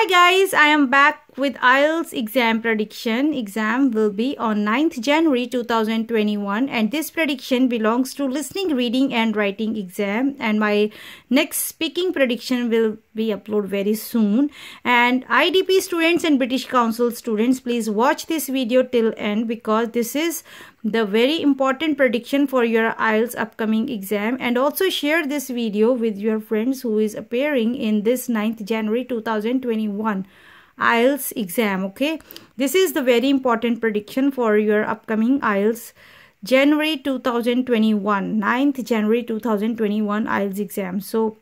Hi guys, I am back with IELTS exam prediction. Exam will be on 9th January 2021 and this prediction belongs to listening, reading and writing exam and my next speaking prediction will be uploaded very soon. And IDP students and British Council students, please watch this video till end because this is the very important prediction for your IELTS upcoming exam and also share this video with your friends who is appearing in this 9th January 2021 IELTS exam okay this is the very important prediction for your upcoming IELTS January 2021 9th January 2021 IELTS exam so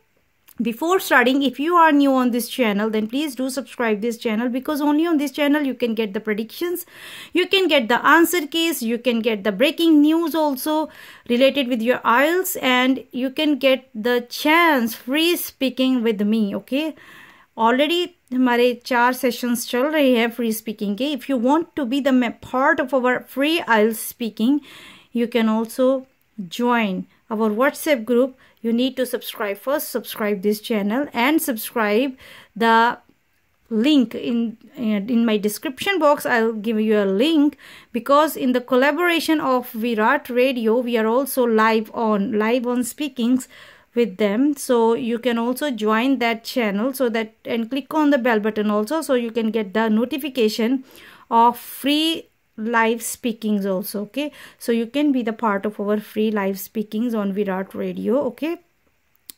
before starting if you are new on this channel then please do subscribe this channel because only on this channel you can get the predictions you can get the answer keys you can get the breaking news also related with your IELTS and you can get the chance free speaking with me okay already हमारे चार sessions चल रहे हैं free speaking के if you want to be the part of our free isles speaking you can also join our WhatsApp group you need to subscribe first subscribe this channel and subscribe the link in in my description box i'll give you a link because in the collaboration of virat radio we are also live on live on speakings with them so you can also join that channel so that and click on the bell button also so you can get the notification of free live speakings also okay so you can be the part of our free live speakings on virat radio okay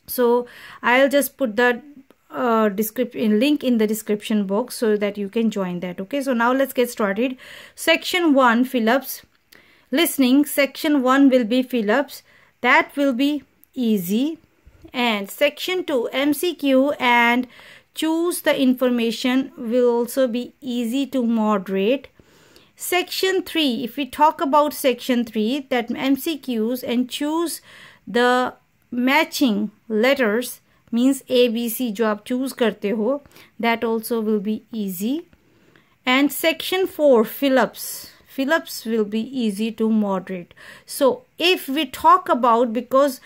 so i'll just put that uh, description link in the description box so that you can join that okay so now let's get started section 1 fill-ups listening section 1 will be fill-ups that will be easy and section 2 mcq and choose the information will also be easy to moderate Section 3, if we talk about section 3, that MCQs and choose the matching letters means ABC जो आप choose करते हो that also will be easy and section 4 fill-ups fill-ups will be easy to moderate so if we talk about because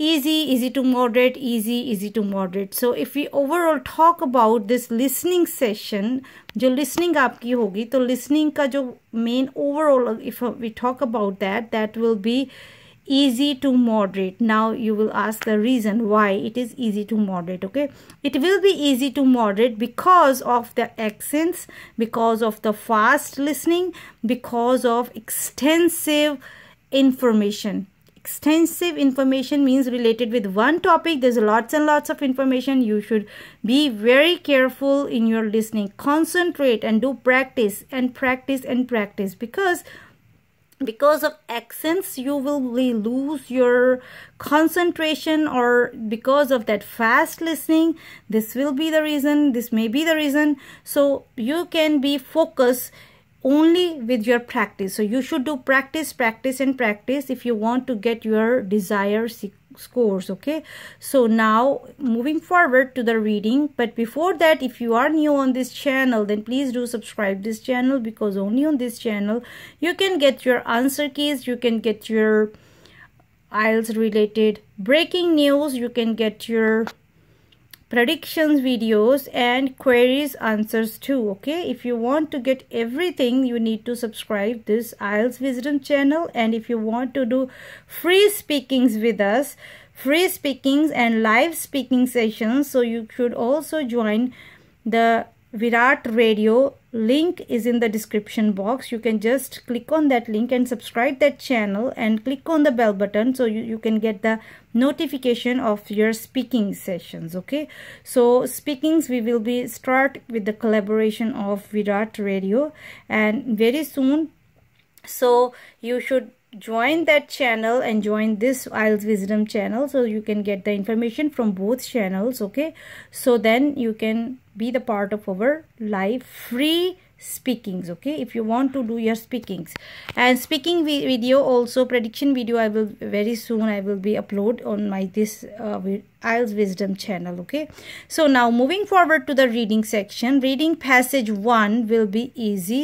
easy, easy to moderate, easy, easy to moderate. So if we overall talk about this listening session, जो listening आपकी होगी to listening का जो main overall if we talk about that, that will be easy to moderate now you will ask the reason why it is easy to moderate okay it will be easy to moderate because of the accents because of the fast listening because of extensive information extensive information means related with one topic there's lots and lots of information you should be very careful in your listening concentrate and do practice and practice and practice because because of accents you will lose your concentration or because of that fast listening this will be the reason this may be the reason so you can be focused only with your practice so you should do practice practice and practice if you want to get your desired scores okay so now moving forward to the reading but before that if you are new on this channel then please do subscribe this channel because only on this channel you can get your answer keys you can get your IELTS related breaking news you can get your predictions videos and queries answers too okay if you want to get everything you need to subscribe this IELTS wisdom channel and if you want to do free speakings with us free speakings and live speaking sessions so you should also join the Virat Radio link is in the description box. You can just click on that link and subscribe that channel and click on the bell button so you, you can get the notification of your speaking sessions. Okay, so speakings we will be start with the collaboration of Virat Radio and very soon. So you should join that channel and join this IELTS Wisdom channel so you can get the information from both channels okay so then you can be the part of our live free speakings okay if you want to do your speakings and speaking video also prediction video i will very soon i will be upload on my this uh, IELTS wisdom channel okay so now moving forward to the reading section reading passage 1 will be easy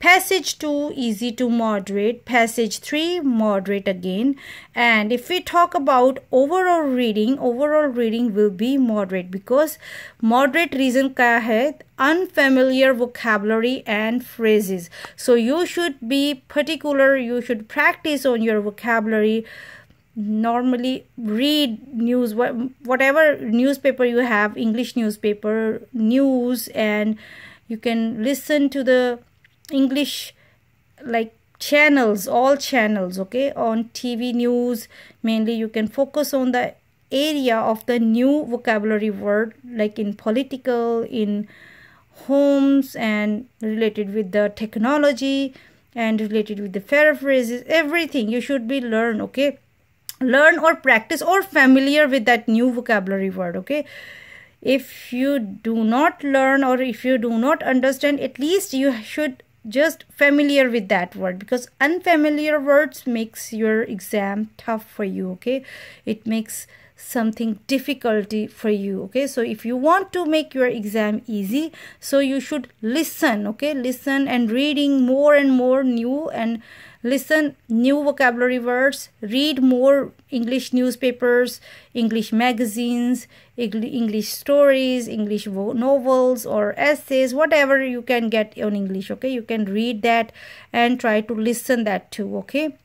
Passage 2 easy to moderate, passage 3 moderate again and if we talk about overall reading, overall reading will be moderate because moderate reason kya hai unfamiliar vocabulary and phrases. So you should be particular, you should practice on your vocabulary normally read news whatever newspaper you have english newspaper news and you can listen to the english like channels all channels okay on tv news mainly you can focus on the area of the new vocabulary word like in political in homes and related with the technology and related with the paraphrases everything you should be learn okay learn or practice or familiar with that new vocabulary word okay if you do not learn or if you do not understand at least you should just familiar with that word because unfamiliar words makes your exam tough for you okay it makes something difficulty for you okay so if you want to make your exam easy so you should listen okay listen and reading more and more new and listen new vocabulary words read more english newspapers english magazines english stories english novels or essays whatever you can get on english okay you can read that and try to listen that too okay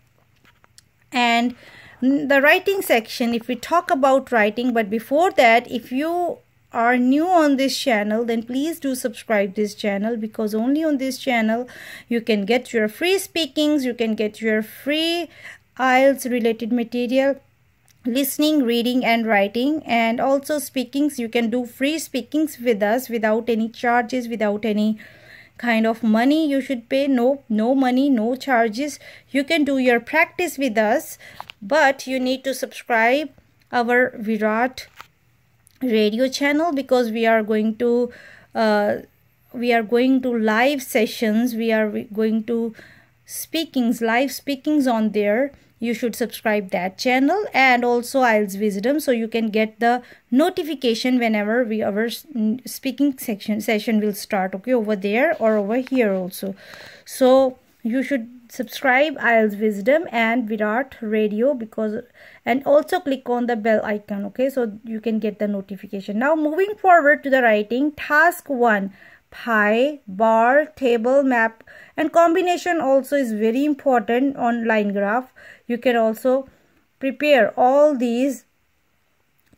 and the writing section if we talk about writing but before that if you are new on this channel then please do subscribe this channel because only on this channel you can get your free speakings you can get your free IELTS related material listening reading and writing and also speakings you can do free speakings with us without any charges without any kind of money you should pay no no money no charges you can do your practice with us but you need to subscribe our virat radio channel because we are going to uh, we are going to live sessions we are going to speakings live speakings on there you should subscribe that channel and also IELTS Wisdom so you can get the notification whenever we our speaking section session will start okay over there or over here also so you should subscribe IELTS Wisdom and Virat Radio because and also click on the bell icon okay so you can get the notification now moving forward to the writing task 1 pie, bar, table, map and combination also is very important on line graph. You can also prepare all these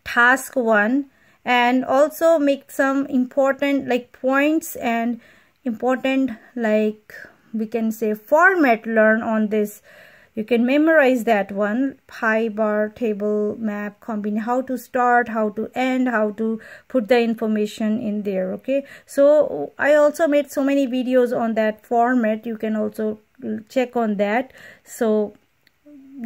task 1 and also make some important like points and important like we can say format learn on this you can memorize that one pie bar table map combine how to start how to end how to put the information in there okay so i also made so many videos on that format you can also check on that so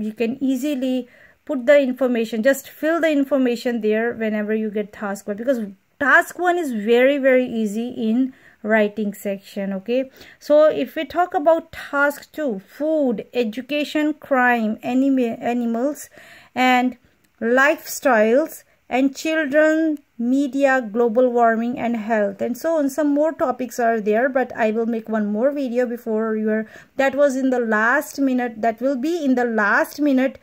you can easily put the information just fill the information there whenever you get task one because task one is very very easy in writing section okay so if we talk about task 2 food education crime anima animals and lifestyles and children media global warming and health and so on some more topics are there but i will make one more video before your that was in the last minute that will be in the last minute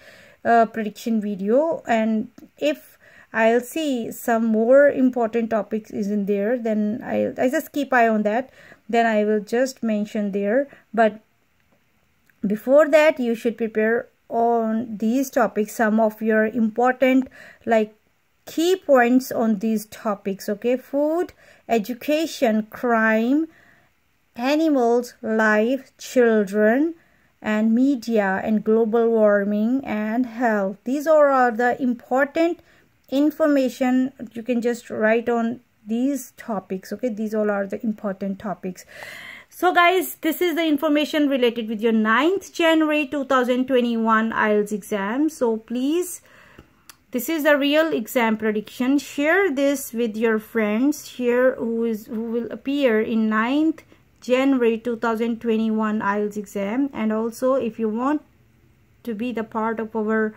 uh, prediction video and if I'll see some more important topics is in there. Then I I just keep eye on that. Then I will just mention there. But before that, you should prepare on these topics some of your important like key points on these topics okay food education crime animals life children and media and global warming and health these are all the important information you can just write on these topics okay these all are the important topics so guys this is the information related with your 9th january 2021 ielts exam so please this is the real exam prediction share this with your friends here who is who will appear in 9th january 2021 ielts exam and also if you want to be the part of our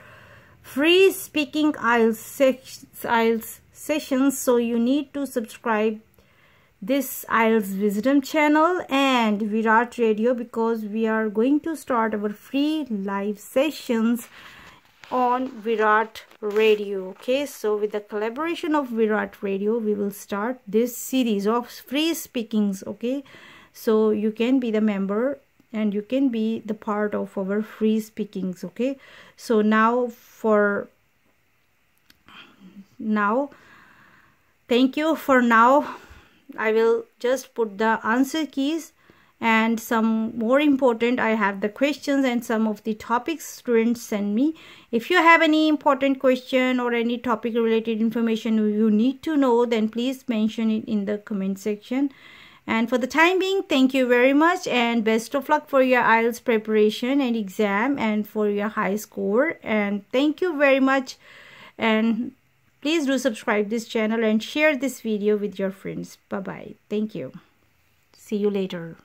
free speaking IELTS, IELTS sessions. So you need to subscribe this IELTS Wisdom channel and Virat Radio because we are going to start our free live sessions on Virat Radio. Okay, so with the collaboration of Virat Radio, we will start this series of free speakings. Okay, so you can be the member and you can be the part of our free speakings okay so now for now thank you for now i will just put the answer keys and some more important i have the questions and some of the topics students send me if you have any important question or any topic related information you need to know then please mention it in the comment section and for the time being, thank you very much and best of luck for your IELTS preparation and exam and for your high score. And thank you very much. And please do subscribe this channel and share this video with your friends. Bye-bye. Thank you. See you later.